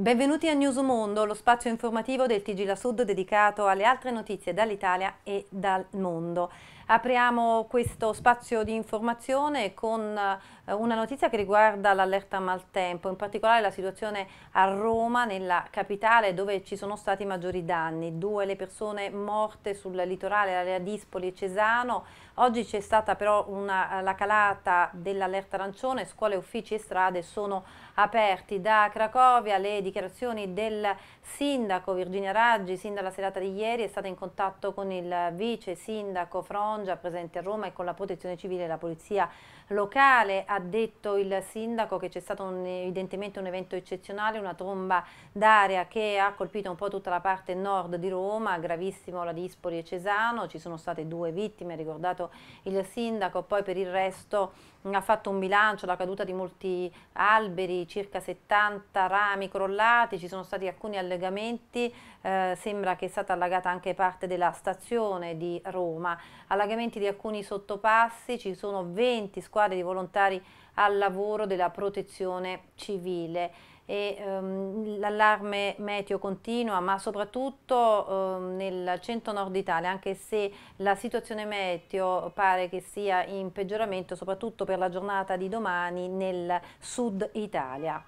Benvenuti a News Mondo, lo spazio informativo del TG La Sud dedicato alle altre notizie dall'Italia e dal mondo. Apriamo questo spazio di informazione con eh, una notizia che riguarda l'allerta maltempo, in particolare la situazione a Roma, nella capitale, dove ci sono stati maggiori danni. Due le persone morte sul litorale, l'area Dispoli e Cesano. Oggi c'è stata però una, eh, la calata dell'allerta arancione, scuole, uffici e strade sono aperti. Da Cracovia le dichiarazioni del sindaco Virginia Raggi, sin dalla serata di ieri, è stata in contatto con il vice sindaco Fronte Leon, già presente a Roma e con la protezione civile e la polizia locale. Ha detto il sindaco che c'è stato un, evidentemente un evento eccezionale, una tromba d'aria che ha colpito un po' tutta la parte nord di Roma, gravissimo la Dispoli e Cesano, ci sono state due vittime, ha ricordato il sindaco, poi per il resto ha fatto un bilancio la caduta di molti alberi, circa 70 rami crollati, ci sono stati alcuni allegamenti, eh, sembra che è stata allagata anche parte della stazione di Roma, allagamenti di alcuni sottopassi, ci sono 20 squadre di volontari al lavoro della protezione civile e ehm, l'allarme meteo continua, ma soprattutto ehm, nel centro-nord Italia, anche se la situazione meteo pare che sia in peggioramento, soprattutto per la giornata di domani nel sud Italia.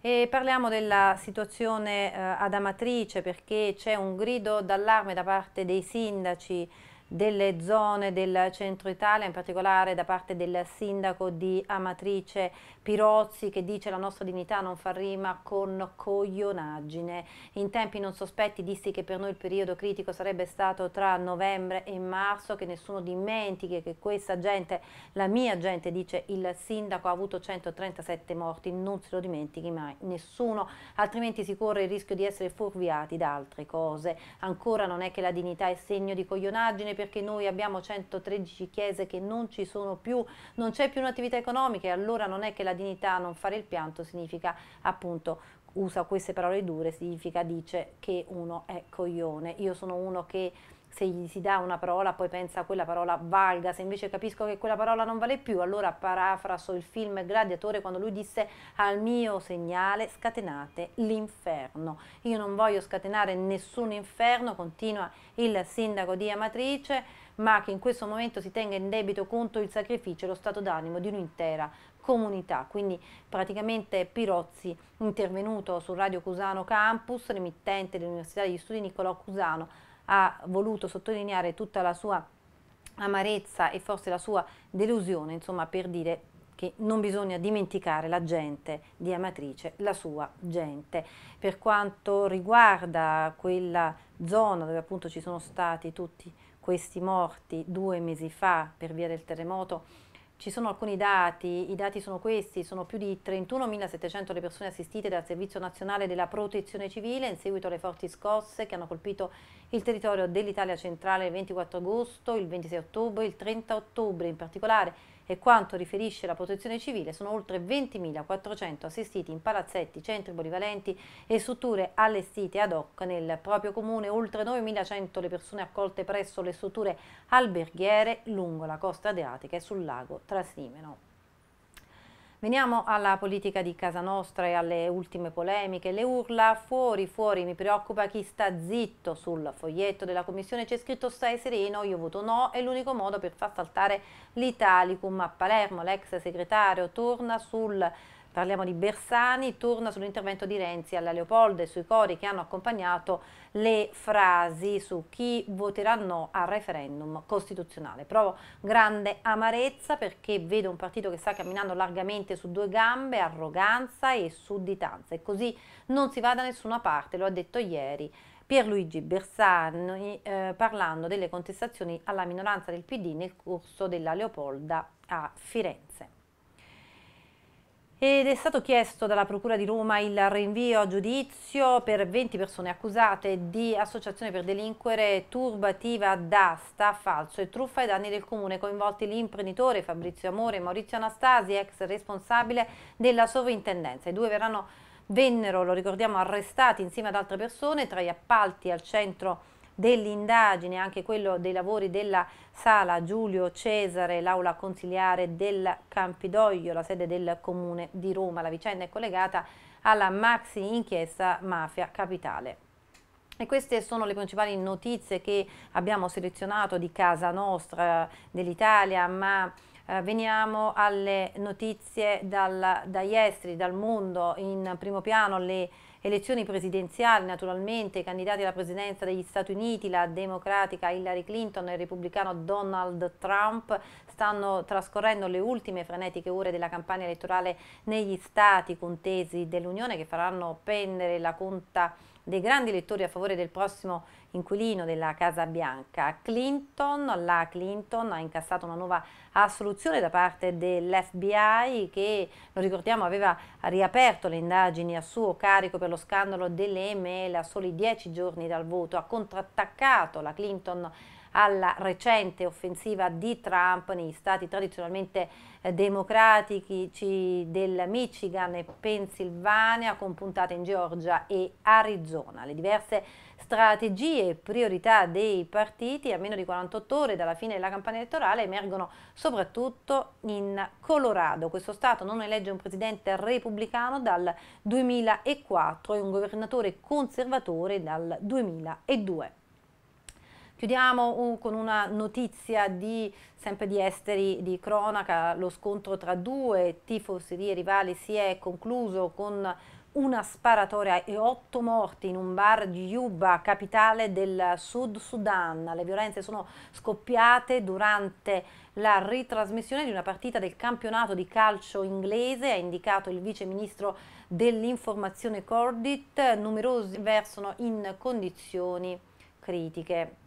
E parliamo della situazione eh, ad Amatrice perché c'è un grido d'allarme da parte dei sindaci delle zone del centro Italia, in particolare da parte del sindaco di Amatrice Pirozzi che dice la nostra dignità non fa rima con coglionaggine. In tempi non sospetti dissi che per noi il periodo critico sarebbe stato tra novembre e marzo, che nessuno dimentichi che questa gente, la mia gente dice il sindaco ha avuto 137 morti, non se lo dimentichi mai nessuno, altrimenti si corre il rischio di essere fuorviati da altre cose. Ancora non è che la dignità è segno di coglionaggine, perché noi abbiamo 113 chiese che non ci sono più, non c'è più un'attività economica e allora non è che la dignità non fare il pianto significa appunto usa queste parole dure significa dice che uno è coglione. Io sono uno che se gli si dà una parola poi pensa a quella parola valga, se invece capisco che quella parola non vale più, allora parafraso il film Gladiatore quando lui disse al mio segnale scatenate l'inferno. Io non voglio scatenare nessun inferno, continua il sindaco di Amatrice, ma che in questo momento si tenga in debito conto il sacrificio e lo stato d'animo di un'intera comunità. Quindi praticamente Pirozzi intervenuto su Radio Cusano Campus, l'emittente dell'Università degli Studi Niccolò Cusano, ha voluto sottolineare tutta la sua amarezza e forse la sua delusione, insomma, per dire che non bisogna dimenticare la gente di Amatrice, la sua gente. Per quanto riguarda quella zona dove appunto ci sono stati tutti questi morti due mesi fa per via del terremoto, ci sono alcuni dati, i dati sono questi, sono più di 31.700 le persone assistite dal Servizio Nazionale della Protezione Civile in seguito alle forti scosse che hanno colpito il territorio dell'Italia centrale il 24 agosto, il 26 ottobre, il 30 ottobre in particolare e quanto riferisce la protezione civile sono oltre 20.400 assistiti in palazzetti, centri polivalenti e strutture allestite ad hoc nel proprio comune, oltre 9.100 le persone accolte presso le strutture alberghiere lungo la costa adriatica e sul lago Trasnimeno. Veniamo alla politica di casa nostra e alle ultime polemiche. Le urla fuori, fuori, mi preoccupa chi sta zitto. Sul foglietto della commissione c'è scritto stai sereno, io voto no, è l'unico modo per far saltare l'Italicum. A Palermo l'ex segretario torna sul Parliamo di Bersani, torna sull'intervento di Renzi alla Leopolda e sui cori che hanno accompagnato le frasi su chi voterà no al referendum costituzionale. Provo grande amarezza perché vedo un partito che sta camminando largamente su due gambe, arroganza e sudditanza e così non si va da nessuna parte, lo ha detto ieri Pierluigi Bersani eh, parlando delle contestazioni alla minoranza del PD nel corso della Leopolda a Firenze ed è stato chiesto dalla Procura di Roma il rinvio a giudizio per 20 persone accusate di associazione per delinquere turbativa d'asta, falso e truffa ai danni del comune, coinvolti l'imprenditore Fabrizio Amore e Maurizio Anastasi, ex responsabile della sovrintendenza. I due verranno, vennero, lo ricordiamo, arrestati insieme ad altre persone tra gli appalti al centro dell'indagine, anche quello dei lavori della Sala Giulio Cesare, l'aula consiliare del Campidoglio, la sede del Comune di Roma. La vicenda è collegata alla maxi inchiesta Mafia Capitale. E queste sono le principali notizie che abbiamo selezionato di casa nostra, eh, dell'Italia, ma eh, veniamo alle notizie dal, dagli esteri, dal mondo, in primo piano le elezioni presidenziali, naturalmente i candidati alla presidenza degli Stati Uniti, la democratica Hillary Clinton e il repubblicano Donald Trump stanno trascorrendo le ultime frenetiche ore della campagna elettorale negli stati contesi dell'Unione che faranno pendere la conta dei grandi lettori a favore del prossimo inquilino della Casa Bianca. Clinton, la Clinton ha incassato una nuova assoluzione da parte dell'FBI che, lo ricordiamo, aveva riaperto le indagini a suo carico per lo scandalo delle email a soli dieci giorni dal voto. Ha contrattaccato la Clinton alla recente offensiva di Trump negli stati tradizionalmente eh, democratici del Michigan e Pennsylvania con puntate in Georgia e Arizona. Le diverse strategie e priorità dei partiti a meno di 48 ore dalla fine della campagna elettorale emergono soprattutto in Colorado. Questo Stato non elegge un presidente repubblicano dal 2004 e un governatore conservatore dal 2002. Chiudiamo uh, con una notizia di, sempre di esteri di cronaca, lo scontro tra due tifoserie rivali si è concluso con una sparatoria e otto morti in un bar di Yuba, capitale del Sud Sudan. Le violenze sono scoppiate durante la ritrasmissione di una partita del campionato di calcio inglese, ha indicato il vice ministro dell'informazione Cordit. Numerosi versano in condizioni critiche.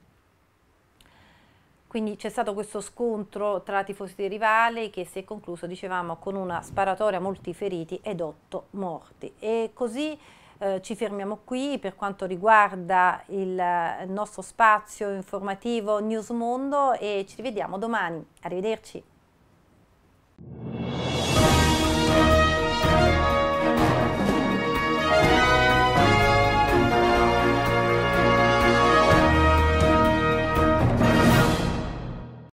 Quindi c'è stato questo scontro tra tifosi dei rivali che si è concluso, dicevamo, con una sparatoria, molti feriti ed otto morti. E così eh, ci fermiamo qui per quanto riguarda il eh, nostro spazio informativo News Mondo e ci rivediamo domani. Arrivederci.